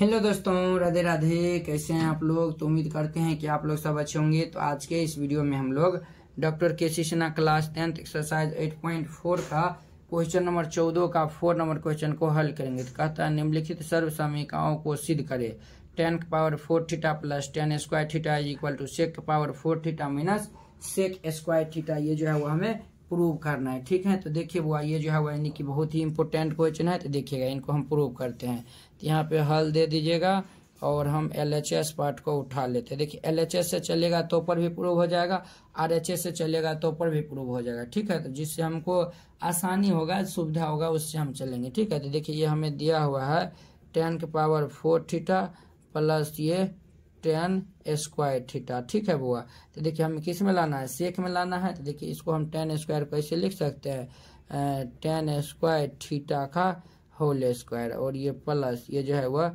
hello दोस्तों राधे राधे कैसे हैं आप लोग तो उम्मीद करते हैं कि आप लोग सब अच्छे होंगे तो आज के इस वीडियो में हम लोग doctor K C Sinha class tenth exercise 8.4 का क्वेश्चन नंबर 14 का फोर नंबर क्वेश्चन को हल करेंगे तो कहता है निम्नलिखित सर्व समीकाओं को सिद्ध करें tan power four theta plus tan square theta is equal to sec power four theta minus sec square theta ये जो है वो हमें प्रूव करना है ठीक है तो देखिए बुआ ये जो है वो यानी कि बहुत ही इम्पोर्टेंट क्वेश्चन है तो देखिएगा इनको हम प्रूव करते हैं तो यहाँ पे हल दे दीजिएगा और हम एल एच एस पार्ट को उठा लेते हैं देखिए एल एच एस से चलेगा तो पर भी प्रूव हो जाएगा आर एच एस से चलेगा तो पर भी प्रूव हो जाएगा ठीक है तो जिससे हमको आसानी होगा सुविधा होगा उससे हम चलेंगे ठीक है तो देखिए ये हमें दिया हुआ है टेन के पावर फोर थीटा प्लस ये टेन स्क्वायर थीटा ठीक है बुआ तो देखिए हमें किस में लाना है सेक में लाना है तो देखिए इसको हम टेन स्क्वायर कैसे लिख सकते हैं टेन स्क्वायर थीटा का होल स्क्वायर और ये प्लस ये जो है वह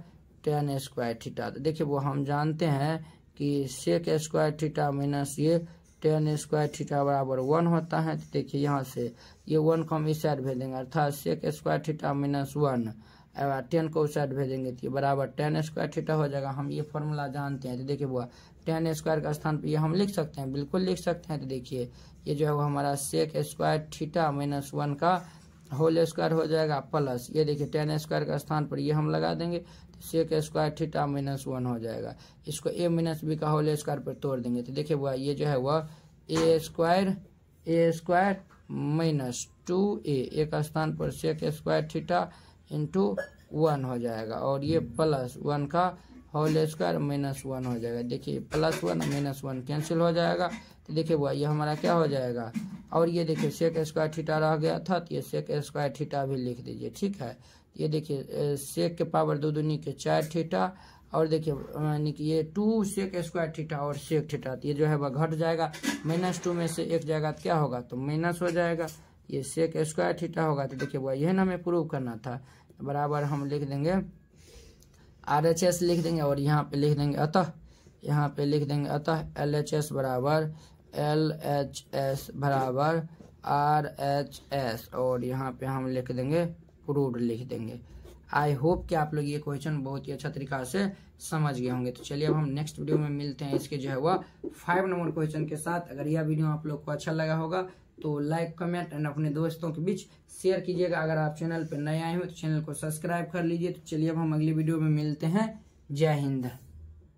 टेन स्क्वायर थीटा तो देखिए वो हम जानते हैं कि सेक स्क्वायर थीटा माइनस ये टेन स्क्वायर थीटा बराबर वन होता है तो देखिए यहाँ से ये वन को हम इस साइड भेज देंगे अर्थात sec square theta minus one tan को उस साइड भेजेंगे तो बराबर टेन स्क्वायर थीटा हो जाएगा हम ये फॉर्मूला जानते हैं तो देखिए बुआ टेन स्क्वायर का स्थान पर ये हम लिख सकते हैं बिल्कुल लिख सकते हैं तो देखिए ये जो है वो हमारा sec square theta minus one का होल स्क्वायर हो जाएगा प्लस ये देखिए टेन स्क्वायर का स्थान पर ये हम लगा देंगे तो sec square theta minus one हो जाएगा इसको ए माइनस बी का होल स्क्वायर पर तोड़ देंगे तो देखिए बुआ ये जो है वह A square A square minus two A एक स्थान पर sec square theta into one हो जाएगा और ये प्लस वन का होल स्क्वायर माइनस वन हो जाएगा देखिए plus one minus one cancel हो जाएगा तो देखिए वो ये हमारा क्या हो जाएगा और ये देखिए सेक स्क्वायर ठीटा रह गया था तो ये सेक स्क्वायर ठीटा भी लिख दीजिए ठीक है ये देखिए सेक के पावर दो दुनिया के चार ठीटा और देखिए यानी कि ये टू सेक स्क्वायर ठीठा और सेक तो ये जो है वह घट जाएगा माइनस टू में से एक जाएगा तो क्या होगा तो माइनस हो जाएगा ये सेक स्क्वायर थीटा होगा तो देखिए वही यही ना हमें प्रूव करना था बराबर हम लिख देंगे आर एच एस लिख देंगे और यहाँ पे लिख देंगे अतः यहाँ पे लिख देंगे अतः एल एच एस बराबर एल एच एस बराबर आर एच एस और यहाँ पे हम लिख देंगे प्रूड लिख देंगे आई होप कि आप लोग ये क्वेश्चन बहुत ही अच्छा तरीका से समझ गए होंगे तो चलिए अब हम नेक्स्ट वीडियो में मिलते हैं इसके जो है वह फाइव नंबर क्वेश्चन के साथ अगर यह वीडियो आप लोग को अच्छा लगा होगा तो लाइक कमेंट एंड अपने दोस्तों के बीच शेयर कीजिएगा अगर आप चैनल पर नए आए हो तो चैनल को सब्सक्राइब कर लीजिए तो चलिए अब हम अगली वीडियो में मिलते हैं जय हिंद